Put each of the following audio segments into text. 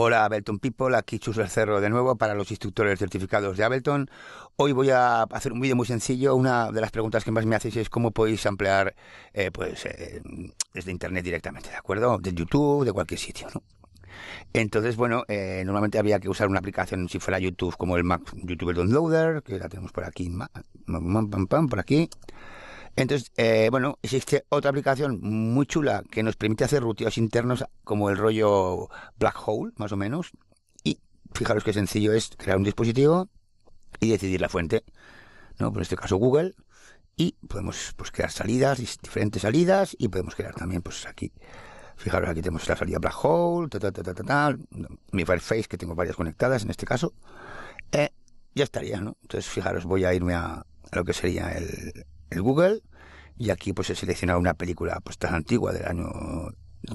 Hola Ableton People, aquí Chus el Cerro de nuevo para los instructores certificados de Ableton. Hoy voy a hacer un vídeo muy sencillo. Una de las preguntas que más me hacéis es cómo podéis ampliar eh, pues, eh, desde internet directamente, ¿de acuerdo? De YouTube, de cualquier sitio, ¿no? Entonces, bueno, eh, normalmente había que usar una aplicación, si fuera YouTube, como el Mac YouTuber Downloader, que la tenemos por aquí, pam, pam, por aquí. Entonces, eh, bueno, existe otra aplicación muy chula que nos permite hacer ruteos internos como el rollo black hole, más o menos. Y fijaros qué sencillo es crear un dispositivo y decidir la fuente. ¿no? Por este caso Google. Y podemos pues, crear salidas, diferentes salidas, y podemos crear también, pues aquí. Fijaros, aquí tenemos la salida Black Hole, ta, ta, ta, ta, mi Fireface, que tengo varias conectadas en este caso. Eh, ya estaría, ¿no? Entonces, fijaros, voy a irme a, lo que sería el, el Google y aquí pues he seleccionado una película pues tan antigua del año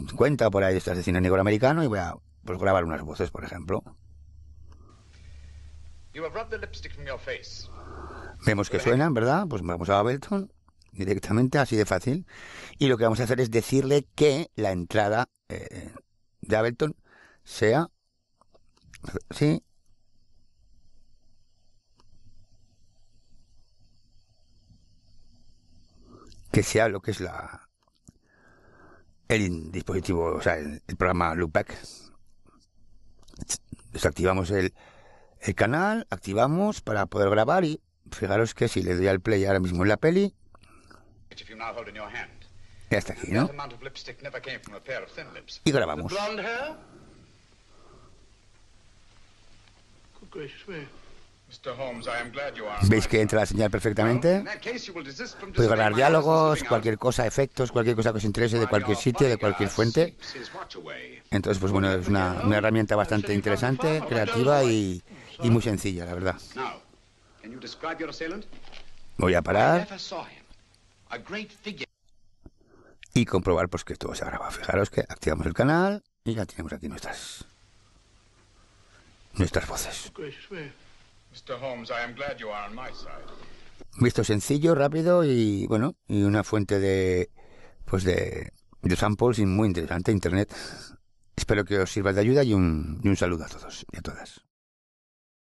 50 por ahí, estas de cine negro americano y voy a pues, grabar unas voces, por ejemplo. Vemos que suenan, ¿verdad? Pues vamos a Abelton directamente, así de fácil. Y lo que vamos a hacer es decirle que la entrada eh, de Abelton sea... Sí, que sea lo que es la el dispositivo, o sea, el, programa Loopback. Desactivamos el, el canal, activamos para poder grabar y fijaros que si le doy al play ahora mismo en la peli, ya está aquí, ¿no? Y grabamos. ¿Veis que entra la señal perfectamente? Puedes grabar diálogos, cualquier cosa, efectos, cualquier cosa que os interese de cualquier sitio, de cualquier fuente. Entonces, pues bueno, es una, herramienta bastante interesante, creativa y, muy sencilla, la verdad. Voy a parar y comprobar pues que todo se graba, Fijaros que activamos el canal y ya tenemos aquí nuestras nuestras voces. Visto sencillo, rápido y bueno, y una fuente de pues de, de samples y muy interesante, internet. Espero que os sirva de ayuda y un, y un saludo a todos y a todas.